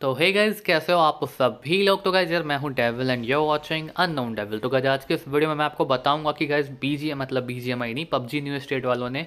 तो hey guys कैसे हो आप सभी लोग तो गाइज यार मैं हूँ devil and you watching unknown devil तो गाइज आज के इस वीडियो में मैं आपको बताऊंगा कि गाइज बीजीएम मतलब बीजीएमआई नहीं पबजी न्यू स्टेट वालों ने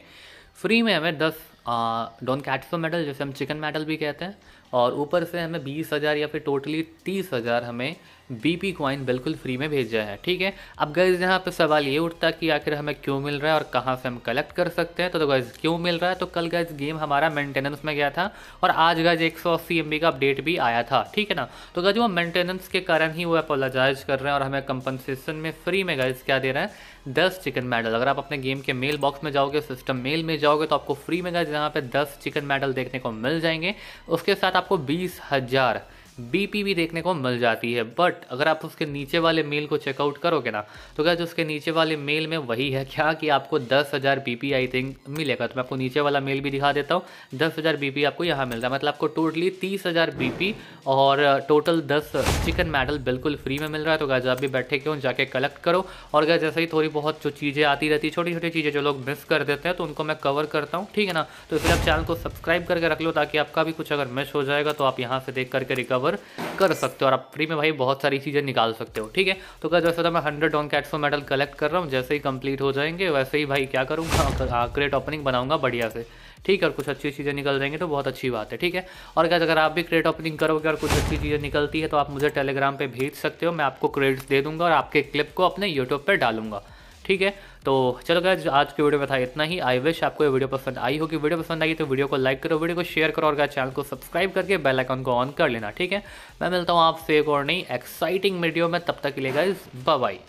फ्री में हमें दस डॉन कैटसो मेडल जैसे हम चिकन मेडल भी कहते हैं और ऊपर से हमें बीस हज़ार या फिर टोटली तीस हज़ार हमें बी पी क्वाइन बिल्कुल फ्री में भेजा है ठीक है अब गैज़ यहाँ पे सवाल ये उठता है कि आखिर हमें क्यों मिल रहा है और कहाँ से हम कलेक्ट कर सकते हैं तो, तो गैस क्यों मिल रहा है तो कल गैस गेम हमारा मेंटेनेंस में गया था और आज गैज़ एक सौ अस्सी एम बी का अपडेट भी आया था ठीक है ना तो गैज वो मेंटेनेंस के कारण ही वो अपोलाजाइज कर रहे हैं और हमें कंपनसेशन में फ्री में गैस क्या दे रहे हैं दस चिकन मेडल अगर आप अपने गेम के मेल बॉक्स में जाओगे सिस्टम मेल में जाओगे तो आपको फ्री में गैज जहाँ पे 10 चिकन मेडल देखने को मिल जाएंगे उसके साथ आपको बीस हज़ार बीपी भी देखने को मिल जाती है बट अगर आप उसके नीचे वाले मेल को चेकआउट करोगे ना तो क्या जो उसके नीचे वाले मेल में वही है क्या कि आपको दस हज़ार बी आई थिंक मिलेगा तो मैं आपको नीचे वाला मेल भी दिखा देता हूँ दस हज़ार बी आपको यहाँ मिल रहा है मतलब आपको टोटली तीस हज़ार बी और टोटल दस चिकन मेडल बिल्कुल फ्री में मिल रहा है तो गाय आप भी बैठे क्यों जाके कलेक्ट करो और क्या जैसे ही थोड़ी बहुत जो चीज़ें आती रहती है छोटी छोटी चीज़ें जो लोग मिस कर देते हैं तो उनको मैं कवर करता हूँ ठीक है ना तो इसलिए आप चैनल को सब्सक्राइब करके रख लो ताकि आपका भी कुछ अगर मिस हो जाएगा तो आप यहाँ से देख करके रिकवर कवर कर सकते हो और आप फ्री में भाई बहुत सारी चीज़ें निकाल सकते हो ठीक है तो क्या जैसे तो मैं hundred on cats medal collect कर रहा हूँ जैसे ही कंप्लीट हो जाएंगे वैसे ही भाई क्या करूँगा क्रेट ओपनिंग बनाऊंगा बढ़िया से ठीक है और कुछ अच्छी चीज़ें निकल जाएंगे तो बहुत अच्छी बात है ठीक है और क्या अगर आप भी क्रेट ओपनिंग करोगे और कुछ अच्छी चीज़ें निकलती है तो आप मुझे टेलीग्राम पर भेज सकते हो मैं आपको क्रेडिट्स दे दूँगा और आपके क्लिप को अपने यूट्यूब पर डालूंगा ठीक है तो चलो गाइज आज की वीडियो में था इतना ही आई विश आपको ये वीडियो पसंद आई होगी वीडियो पसंद आई तो वीडियो को लाइक करो वीडियो को शेयर करो और चैनल को सब्सक्राइब करके बेल आइकन को ऑन कर लेना ठीक है मैं मिलता हूँ आपसे एक और नई एक्साइटिंग वीडियो में तब तक के लिए गाइज बाय